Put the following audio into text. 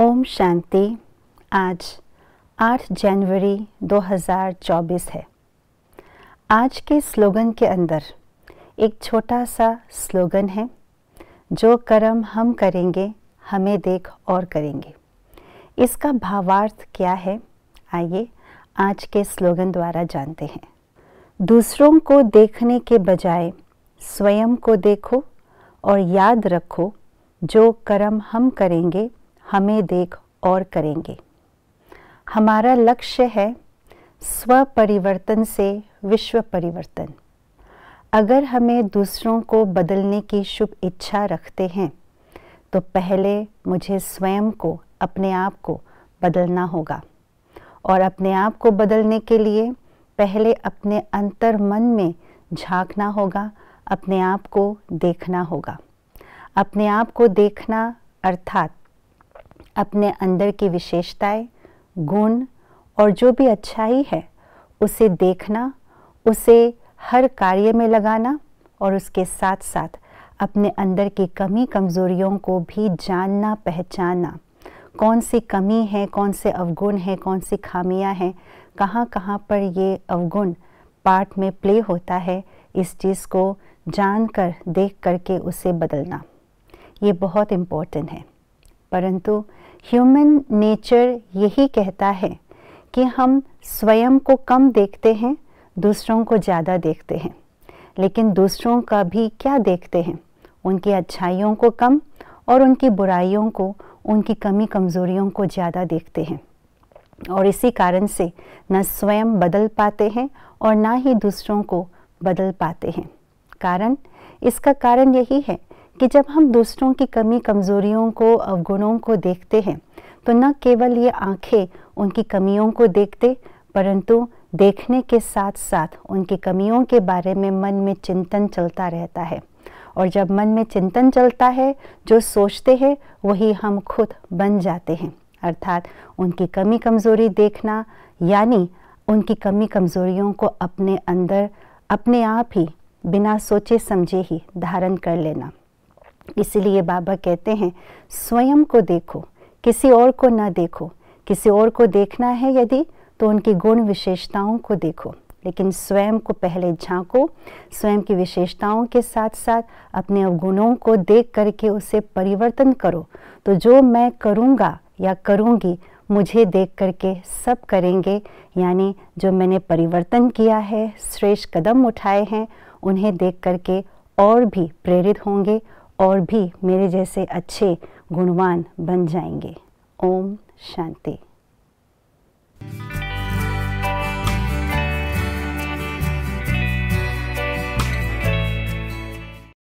ओम शांति आज 8 जनवरी 2024 है आज के स्लोगन के अंदर एक छोटा सा स्लोगन है जो कर्म हम करेंगे हमें देख और करेंगे इसका भावार्थ क्या है आइए आज के स्लोगन द्वारा जानते हैं दूसरों को देखने के बजाय स्वयं को देखो और याद रखो जो कर्म हम करेंगे हमें देख और करेंगे हमारा लक्ष्य है स्व परिवर्तन से विश्व परिवर्तन अगर हमें दूसरों को बदलने की शुभ इच्छा रखते हैं तो पहले मुझे स्वयं को अपने आप को बदलना होगा और अपने आप को बदलने के लिए पहले अपने अंतर मन में झांकना होगा अपने आप को देखना होगा अपने आप को देखना अर्थात अपने अंदर की विशेषताएं, गुण और जो भी अच्छाई है उसे देखना उसे हर कार्य में लगाना और उसके साथ साथ अपने अंदर की कमी कमज़ोरियों को भी जानना पहचानना कौन सी कमी है कौन से अवगुण हैं कौन सी खामियां हैं कहाँ कहाँ पर ये अवगुण पार्ट में प्ले होता है इस चीज़ को जान कर देख करके उसे बदलना ये बहुत इम्पोर्टेंट है परंतु ह्यूमन नेचर यही कहता है कि हम स्वयं को कम देखते हैं दूसरों को ज़्यादा देखते हैं लेकिन दूसरों का भी क्या देखते हैं उनकी अच्छाइयों को कम और उनकी बुराइयों को उनकी कमी कमज़ोरियों को ज़्यादा देखते हैं और इसी कारण से न स्वयं बदल पाते हैं और ना ही दूसरों को बदल पाते हैं कारण इसका कारण यही है कि जब हम दूसरों की कमी कमज़ोरियों को अवगुणों को देखते हैं तो न केवल ये आंखें उनकी कमियों को देखते परंतु देखने के साथ साथ उनकी कमियों के बारे में मन में चिंतन चलता रहता है और जब मन में चिंतन चलता है जो सोचते हैं वही हम खुद बन जाते हैं अर्थात उनकी कमी कमज़ोरी देखना यानी उनकी कमी कमज़ोरियों को अपने अंदर अपने आप ही बिना सोचे समझे ही धारण कर लेना इसलिए बाबा कहते हैं स्वयं को देखो किसी और को ना देखो किसी और को देखना है यदि तो उनकी गुण विशेषताओं को देखो लेकिन स्वयं को पहले झांको स्वयं की विशेषताओं के साथ साथ अपने अवगुणों को देख करके उसे परिवर्तन करो तो जो मैं करूँगा या करूँगी मुझे देख करके सब करेंगे यानी जो मैंने परिवर्तन किया है श्रेष्ठ कदम उठाए हैं उन्हें देख करके और भी प्रेरित होंगे और भी मेरे जैसे अच्छे गुणवान बन जाएंगे ओम शांति